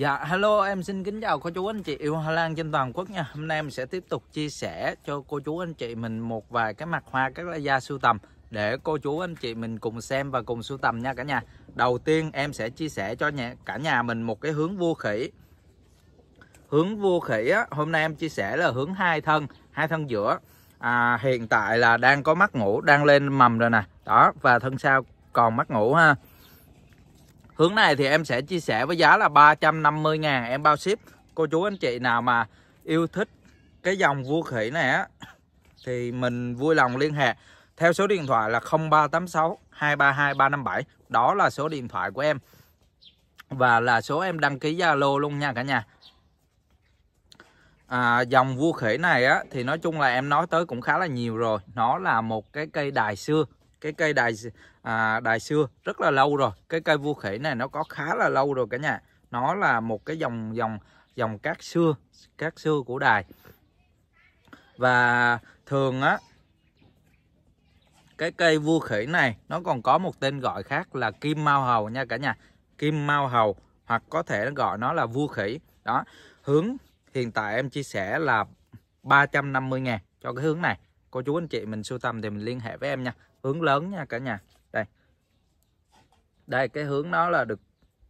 Dạ hello em xin kính chào cô chú anh chị yêu Hoa Lan trên toàn quốc nha Hôm nay em sẽ tiếp tục chia sẻ cho cô chú anh chị mình một vài cái mặt hoa các loại da sưu tầm Để cô chú anh chị mình cùng xem và cùng sưu tầm nha cả nhà Đầu tiên em sẽ chia sẻ cho nhà, cả nhà mình một cái hướng vua khỉ Hướng vua khỉ á, hôm nay em chia sẻ là hướng hai thân, hai thân giữa à, Hiện tại là đang có mắt ngủ, đang lên mầm rồi nè Đó và thân sau còn mắt ngủ ha Hướng này thì em sẽ chia sẻ với giá là 350 ngàn em bao ship. Cô chú anh chị nào mà yêu thích cái dòng vua khỉ này á thì mình vui lòng liên hệ theo số điện thoại là 0386 232 357. Đó là số điện thoại của em. Và là số em đăng ký Zalo luôn nha cả nhà. À, dòng vua khỉ này á thì nói chung là em nói tới cũng khá là nhiều rồi. Nó là một cái cây đài xưa cái cây đài à, đài xưa rất là lâu rồi cái cây vua khỉ này nó có khá là lâu rồi cả nhà nó là một cái dòng dòng dòng cát xưa cát xưa của đài và thường á cái cây vua khỉ này nó còn có một tên gọi khác là kim mao hầu nha cả nhà kim mao hầu hoặc có thể gọi nó là vua khỉ đó hướng hiện tại em chia sẻ là 350 ngàn cho cái hướng này cô chú anh chị mình sưu tầm thì mình liên hệ với em nha hướng lớn nha cả nhà đây đây cái hướng nó là được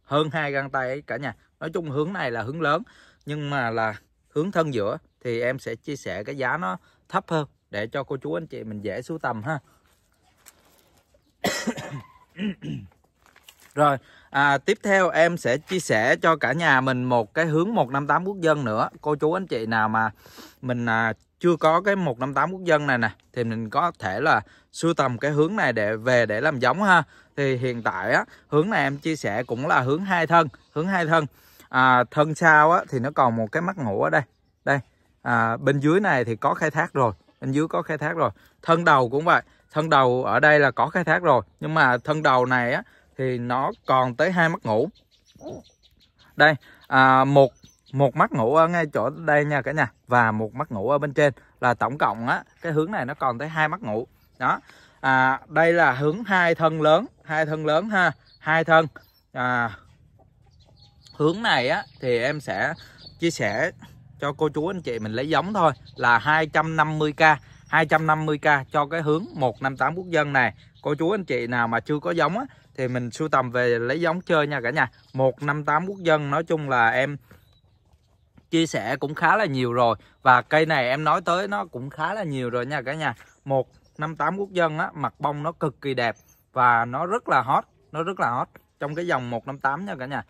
hơn hai găng tay ấy cả nhà nói chung hướng này là hướng lớn nhưng mà là hướng thân giữa thì em sẽ chia sẻ cái giá nó thấp hơn để cho cô chú anh chị mình dễ sưu tầm ha rồi à, tiếp theo em sẽ chia sẻ cho cả nhà mình một cái hướng 158 quốc dân nữa cô chú anh chị nào mà mình à, chưa có cái 158 quốc dân này nè thì mình có thể là sưu tầm cái hướng này để về để làm giống ha thì hiện tại á, hướng này em chia sẻ cũng là hướng hai thân hướng hai thân à, thân sau á, thì nó còn một cái mắt ngủ ở đây đây à, bên dưới này thì có khai thác rồi bên dưới có khai thác rồi thân đầu cũng vậy thân đầu ở đây là có khai thác rồi nhưng mà thân đầu này á, thì nó còn tới hai mắt ngủ đây à, một một mắt ngủ ở ngay chỗ đây nha cả nhà và một mắt ngủ ở bên trên là tổng cộng á cái hướng này nó còn tới hai mắt ngủ đó à, đây là hướng hai thân lớn hai thân lớn ha hai thân à, hướng này á thì em sẽ chia sẻ cho cô chú anh chị mình lấy giống thôi là 250k 250k cho cái hướng 158 quốc dân này cô chú anh chị nào mà chưa có giống á thì mình sưu tầm về lấy giống chơi nha cả nhà 158 quốc dân nói chung là em chia sẻ cũng khá là nhiều rồi và cây này em nói tới nó cũng khá là nhiều rồi nha cả nhà một năm tám quốc dân á mặt bông nó cực kỳ đẹp và nó rất là hot nó rất là hot trong cái dòng 158 nha cả nhà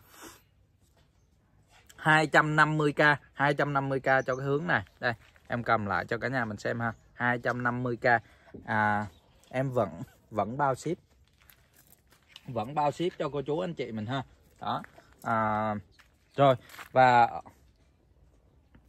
250k 250k cho cái hướng này đây em cầm lại cho cả nhà mình xem ha 250k à, em vẫn vẫn bao ship vẫn bao ship cho cô chú anh chị mình ha đó à, rồi và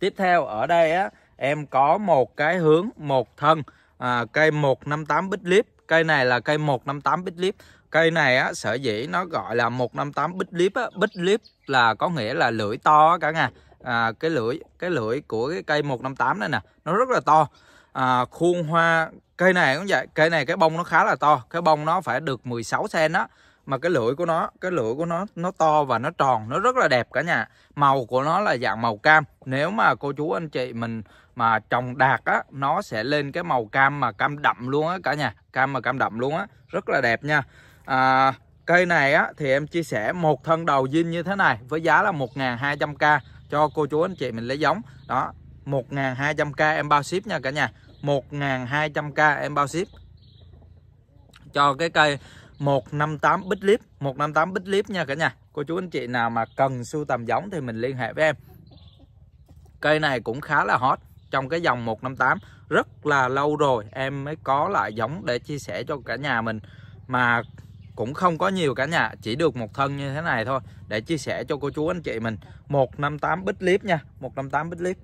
tiếp theo ở đây á em có một cái hướng một thân à, cây 158 bích liếp cây này là cây 158 bích liếp cây này á sở dĩ nó gọi là 158 bích liếp á bích liếp là có nghĩa là lưỡi to cả nha à, cái lưỡi cái lưỡi của cái cây 158 này nè nó rất là to à, khuôn hoa cây này cũng vậy cây này cái bông nó khá là to cái bông nó phải được 16 cm á mà cái lưỡi của nó cái lưỡi của nó nó to và nó tròn nó rất là đẹp cả nhà màu của nó là dạng màu cam nếu mà cô chú anh chị mình mà trồng đạt á nó sẽ lên cái màu cam mà cam đậm luôn á cả nhà cam mà cam đậm luôn á rất là đẹp nha à, cây này á thì em chia sẻ một thân đầu zin như thế này với giá là 1.200k cho cô chú anh chị mình lấy giống đó 1.200k em bao ship nha cả nhà 1.200k em bao ship cho cái cây 158 Bích Liếp 158 Bích Liếp nha cả nhà Cô chú anh chị nào mà cần sưu tầm giống thì mình liên hệ với em Cây này cũng khá là hot trong cái dòng 158 Rất là lâu rồi em mới có lại giống để chia sẻ cho cả nhà mình Mà cũng không có nhiều cả nhà Chỉ được một thân như thế này thôi Để chia sẻ cho cô chú anh chị mình 158 Bích Liếp nha 158 Bích Liếp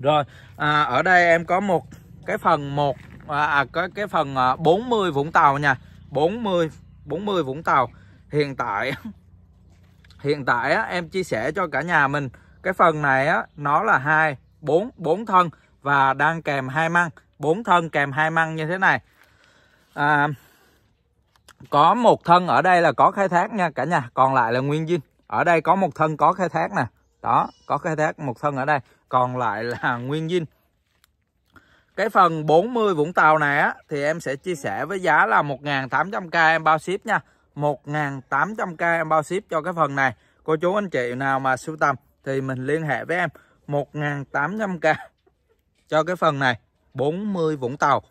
Rồi à, ở đây em có một cái phần 1 à, à cái cái phần 40 à, Vũng Tàu nha 40 40 Vũng Tàu hiện tại hiện tại á, em chia sẻ cho cả nhà mình cái phần này á nó là hai bốn bốn thân và đang kèm hai măng bốn thân kèm hai măng như thế này à, có một thân ở đây là có khai thác nha cả nhà còn lại là nguyên dinh ở đây có một thân có khai thác nè đó có khai thác một thân ở đây còn lại là nguyên dinh cái phần 40 Vũng Tàu này á, thì em sẽ chia sẻ với giá là 1.800k em bao ship nha 1.800k em bao ship cho cái phần này cô chú anh chị nào mà sưu tầm thì mình liên hệ với em 1.800k cho cái phần này 40 Vũng Tàu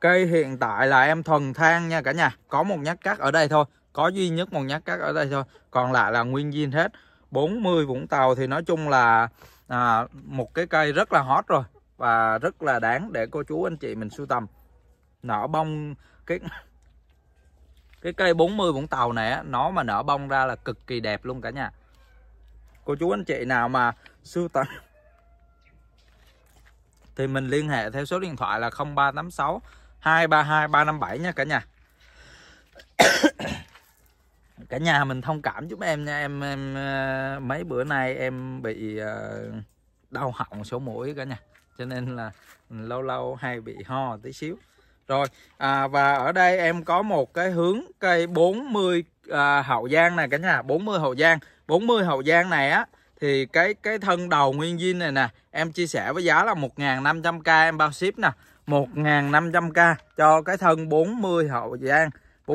cây hiện tại là em thuần thang nha cả nhà có một nhát cắt ở đây thôi có duy nhất một nhát cắt ở đây thôi còn lại là nguyên viên hết 40 Vũng Tàu thì nói chung là à, một cái cây rất là hot rồi và rất là đáng để cô chú anh chị mình sưu tầm nở bông cái cái cây 40 Vũng Tàu này nó mà nở bông ra là cực kỳ đẹp luôn cả nhà cô chú anh chị nào mà sưu tầm thì mình liên hệ theo số điện thoại là 0386 232 357 nha cả nhà cả nhà mình thông cảm giúp em nha em em ờ, mấy bữa nay em bị ờ, đau họng số mũi cả nhà cho nên là lâu lâu hay bị ho tí xíu rồi à, và ở đây em có một cái hướng cây 40 à, hậu giang này cả nhà 40 hậu giang 40 hậu giang này á thì cái cái thân đầu nguyên zin này nè em chia sẻ với giá là 1.500k em bao ship nè 1.500k cho cái thân 40 hậu giang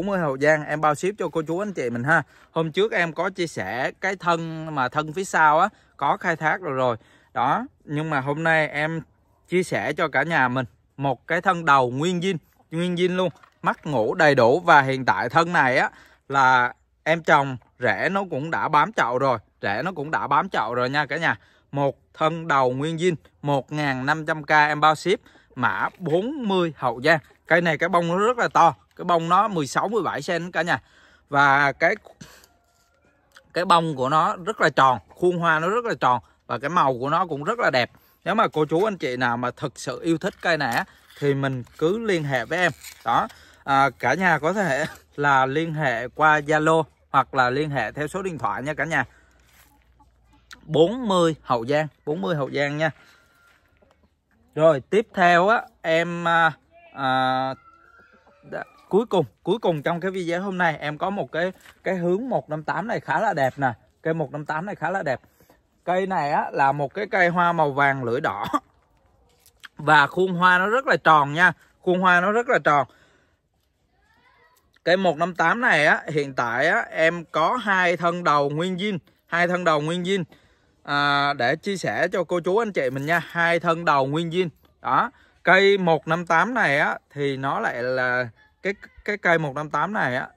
40 Hậu Giang em bao ship cho cô chú anh chị mình ha hôm trước em có chia sẻ cái thân mà thân phía sau á có khai thác rồi rồi đó nhưng mà hôm nay em chia sẻ cho cả nhà mình một cái thân đầu nguyên zin nguyên zin luôn mắt ngủ đầy đủ và hiện tại thân này á là em trồng rễ nó cũng đã bám chậu rồi rễ nó cũng đã bám chậu rồi nha cả nhà một thân đầu nguyên zin 1.500k em bao ship mã 40 Hậu Giang Cây này cái bông nó rất là to, cái bông nó 16 17 cm cả nhà. Và cái cái bông của nó rất là tròn, khuôn hoa nó rất là tròn và cái màu của nó cũng rất là đẹp. Nếu mà cô chú anh chị nào mà thực sự yêu thích cây này á, thì mình cứ liên hệ với em. Đó. À, cả nhà có thể là liên hệ qua Zalo hoặc là liên hệ theo số điện thoại nha cả nhà. 40 Hậu Giang, 40 Hậu Giang nha. Rồi tiếp theo á em à, à, đã, cuối cùng cuối cùng trong cái video hôm nay em có một cái cái hướng 158 này khá là đẹp nè cây 158 này khá là đẹp cây này á là một cái cây hoa màu vàng lưỡi đỏ và khuôn hoa nó rất là tròn nha khuôn hoa nó rất là tròn cây 158 này á hiện tại á em có hai thân đầu nguyên zin hai thân đầu nguyên zin à, để chia sẻ cho cô chú anh chị mình nha hai thân đầu nguyên zin đó cây 158 này á thì nó lại là cái cái cây 158 này á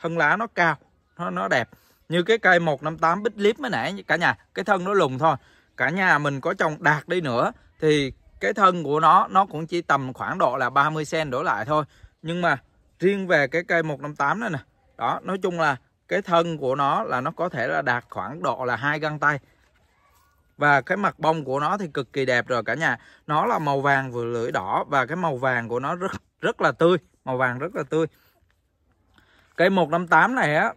thân lá nó cao nó nó đẹp như cái cây 158 bích liếp mới nãy cả nhà cái thân nó lùn thôi cả nhà mình có trồng đạt đi nữa thì cái thân của nó nó cũng chỉ tầm khoảng độ là 30 cm đổ lại thôi nhưng mà riêng về cái cây 158 này nè đó nói chung là cái thân của nó là nó có thể là đạt khoảng độ là hai găng tay và cái mặt bông của nó thì cực kỳ đẹp rồi cả nhà nó là màu vàng vừa lưỡi đỏ và cái màu vàng của nó rất rất là tươi màu vàng rất là tươi cây 158 này á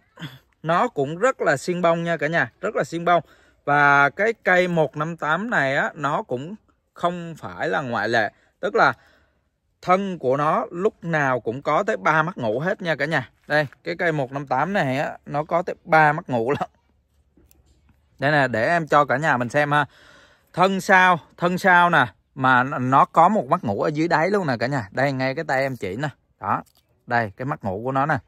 nó cũng rất là xiên bông nha cả nhà rất là xiên bông và cái cây 158 này á nó cũng không phải là ngoại lệ tức là thân của nó lúc nào cũng có tới ba mắt ngủ hết nha cả nhà đây cái cây 158 này á nó có tới ba mắt ngủ lắm đây nè để em cho cả nhà mình xem ha thân sau thân sau nè mà nó có một mắt ngủ ở dưới đáy luôn nè cả nhà đây ngay cái tay em chỉ nè đó đây cái mắt ngủ của nó nè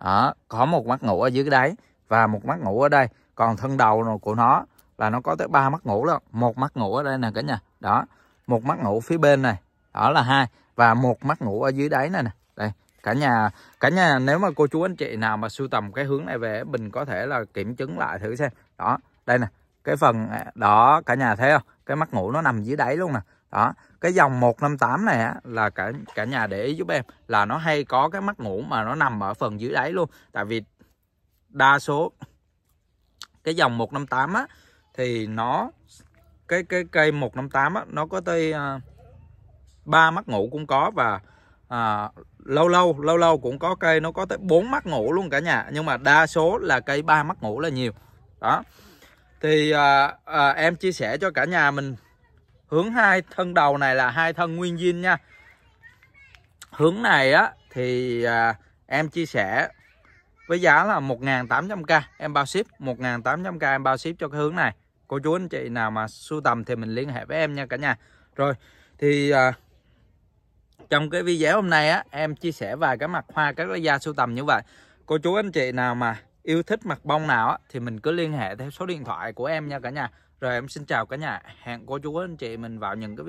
đó có một mắt ngủ ở dưới đáy và một mắt ngủ ở đây còn thân đầu của nó là nó có tới ba mắt ngủ luôn một mắt ngủ ở đây nè cả nhà đó một mắt ngủ phía bên này đó là hai và một mắt ngủ ở dưới đáy này nè đây cả nhà cả nhà nếu mà cô chú anh chị nào mà sưu tầm cái hướng này về mình có thể là kiểm chứng lại thử xem đó đây nè cái phần à, đó cả nhà thấy không cái mắt ngủ nó nằm dưới đáy luôn nè đó cái dòng 158 này á, là cả cả nhà để ý giúp em là nó hay có cái mắt ngủ mà nó nằm ở phần dưới đáy luôn tại vì đa số cái dòng 158 á thì nó cái cái cây 158 á nó có tới à, ba uh, mắt ngủ cũng có và à, lâu lâu lâu lâu cũng có cây nó có tới bốn mắt ngủ luôn cả nhà nhưng mà đa số là cây ba mắt ngủ là nhiều đó thì à, à, em chia sẻ cho cả nhà mình hướng hai thân đầu này là hai thân nguyên zin nha hướng này á thì à, em chia sẻ với giá là 1.800k em bao ship 1.800k em bao ship cho cái hướng này cô chú anh chị nào mà sưu tầm thì mình liên hệ với em nha cả nhà rồi thì à, trong cái video hôm nay á em chia sẻ vài cái mặt hoa các loại da sưu tầm như vậy cô chú anh chị nào mà yêu thích mặt bông nào á, thì mình cứ liên hệ theo số điện thoại của em nha cả nhà. Rồi em xin chào cả nhà. Hẹn cô chú anh chị mình vào những cái video